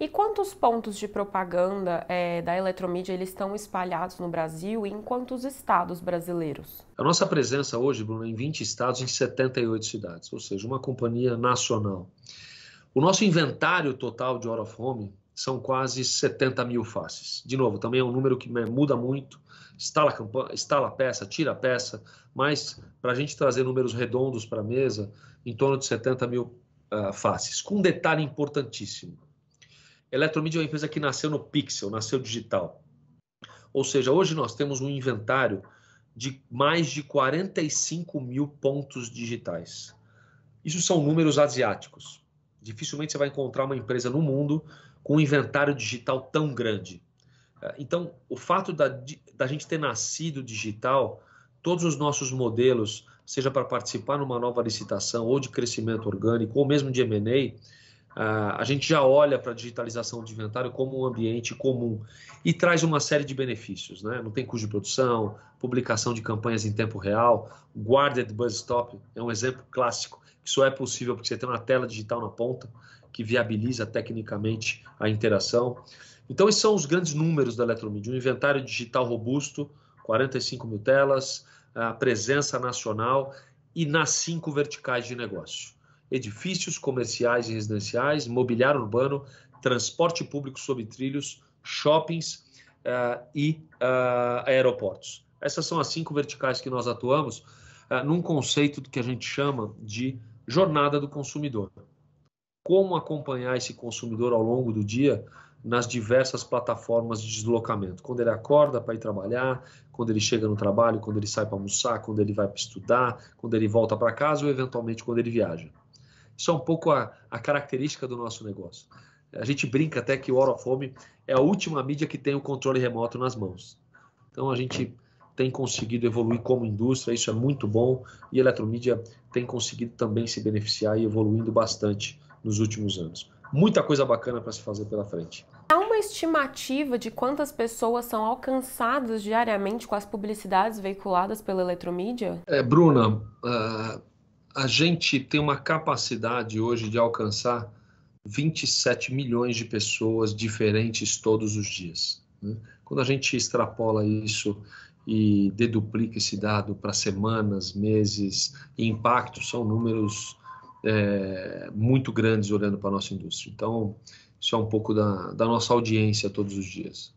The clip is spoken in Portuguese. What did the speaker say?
E quantos pontos de propaganda é, da Eletromídia eles estão espalhados no Brasil e em quantos estados brasileiros? A nossa presença hoje, Bruno, é em 20 estados, em 78 cidades, ou seja, uma companhia nacional. O nosso inventário total de Out of Home são quase 70 mil faces. De novo, também é um número que né, muda muito, instala, campanha, instala a peça, tira a peça, mas para a gente trazer números redondos para a mesa, em torno de 70 mil uh, faces, com um detalhe importantíssimo. Eletromedia é uma empresa que nasceu no pixel, nasceu digital. Ou seja, hoje nós temos um inventário de mais de 45 mil pontos digitais. Isso são números asiáticos. Dificilmente você vai encontrar uma empresa no mundo com um inventário digital tão grande. É, então, o fato da, da gente ter nascido digital, todos os nossos modelos, seja para participar numa nova licitação ou de crescimento orgânico ou mesmo de M&A, ah, a gente já olha para a digitalização do inventário como um ambiente comum e traz uma série de benefícios. Né? Não tem custo de produção, publicação de campanhas em tempo real, guarded buzz stop é um exemplo clássico. que Só é possível porque você tem uma tela digital na ponta que viabiliza tecnicamente a interação. Então, esses são os grandes números da Eletromídia. Um inventário digital robusto, 45 mil telas, a presença nacional e nas cinco verticais de negócio edifícios comerciais e residenciais, mobiliário urbano, transporte público sobre trilhos, shoppings uh, e uh, aeroportos. Essas são as cinco verticais que nós atuamos uh, num conceito que a gente chama de jornada do consumidor. Como acompanhar esse consumidor ao longo do dia nas diversas plataformas de deslocamento. Quando ele acorda para ir trabalhar, quando ele chega no trabalho, quando ele sai para almoçar, quando ele vai para estudar, quando ele volta para casa ou eventualmente quando ele viaja. Isso é um pouco a, a característica do nosso negócio. A gente brinca até que o Orofome é a última mídia que tem o controle remoto nas mãos. Então a gente tem conseguido evoluir como indústria, isso é muito bom, e a Eletromídia tem conseguido também se beneficiar e evoluindo bastante nos últimos anos. Muita coisa bacana para se fazer pela frente. Há uma estimativa de quantas pessoas são alcançadas diariamente com as publicidades veiculadas pela Eletromídia? É, Bruna, ah, a gente tem uma capacidade hoje de alcançar 27 milhões de pessoas diferentes todos os dias. Né? Quando a gente extrapola isso e deduplica esse dado para semanas, meses e impactos, são números é, muito grandes olhando para a nossa indústria. Então, isso é um pouco da, da nossa audiência todos os dias.